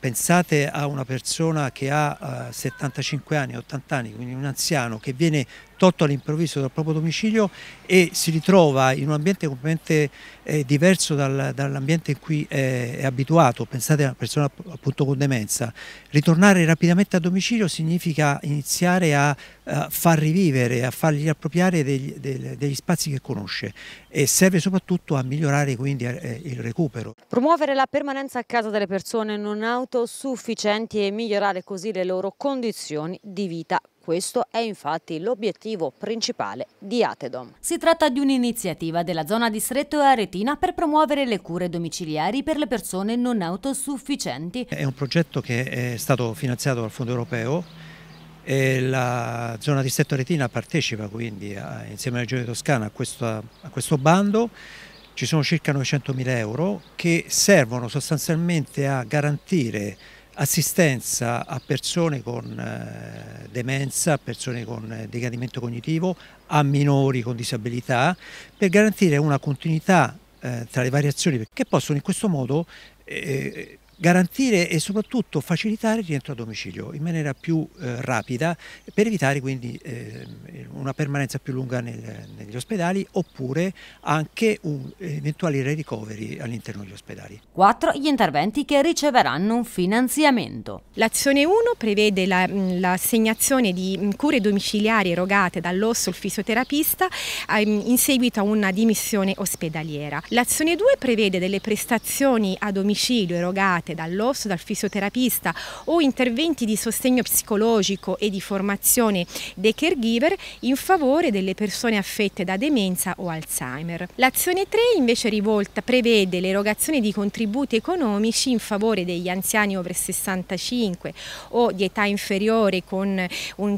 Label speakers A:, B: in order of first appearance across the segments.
A: Pensate a una persona che ha 75 eh, anni, 80 anni, quindi un anziano che viene tolto all'improvviso dal proprio domicilio e si ritrova in un ambiente completamente eh, diverso dal, dall'ambiente in cui è, eh, è, abituato, pensate a una persona appunto con demenza, ritornare rapidamente a domicilio significa iniziare a, a far rivivere, a fargli riappropriare degli, degli, degli, spazi che conosce e serve soprattutto a migliorare quindi eh, il recupero.
B: Promuovere la permanenza a casa delle persone non autosufficienti e migliorare così le loro condizioni di vita questo è infatti l'obiettivo principale di Atedom. Si tratta di un'iniziativa della zona distretto Aretina per promuovere le cure domiciliari per le persone non autosufficienti. È
A: un progetto che è stato finanziato dal Fondo Europeo e la zona distretto Aretina partecipa quindi a, insieme alla Regione Toscana a, questa, a questo bando ci sono circa 900.000 euro che servono sostanzialmente a garantire assistenza a persone con eh, demenza, a persone con eh, decadimento cognitivo, a minori con disabilità, per garantire una continuità eh, tra le variazioni che possono in questo modo eh, eh, garantire e soprattutto facilitare il rientro a domicilio in maniera più eh, rapida per evitare quindi ehm, una permanenza più lunga nel, negli ospedali oppure anche un, eventuali ricoveri all'interno degli ospedali.
B: 4. Gli interventi che riceveranno un finanziamento. L'azione 1 prevede mm, l'assegnazione di mm, cure
C: domiciliari erogate dall'osso al fisioterapista ehm, in seguito a una dimissione ospedaliera. L'azione 2 prevede delle prestazioni a domicilio erogate dall'osso, dal fisioterapista o interventi di sostegno psicologico e di formazione dei caregiver in favore delle persone affette da demenza o Alzheimer. L'azione 3 invece rivolta prevede l'erogazione di contributi economici in favore degli anziani over 65 o di età inferiore con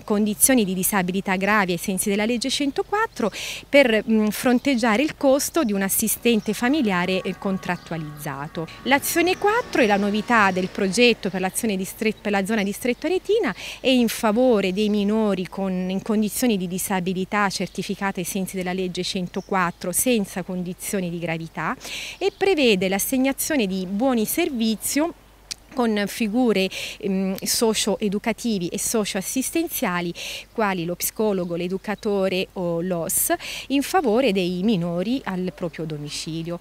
C: condizioni di disabilità gravi ai sensi della legge 104 per mm, fronteggiare il costo di un assistente familiare eh, contrattualizzato. L'azione 4 è la novità del progetto per, per la zona distretto Aretina e in favore dei minori con, in condizioni di disabilità disabilità certificata ai sensi della legge 104 senza condizioni di gravità e prevede l'assegnazione di buoni servizio con figure ehm, socio-educativi e socio-assistenziali quali lo psicologo, l'educatore o l'OS in favore dei minori al proprio domicilio.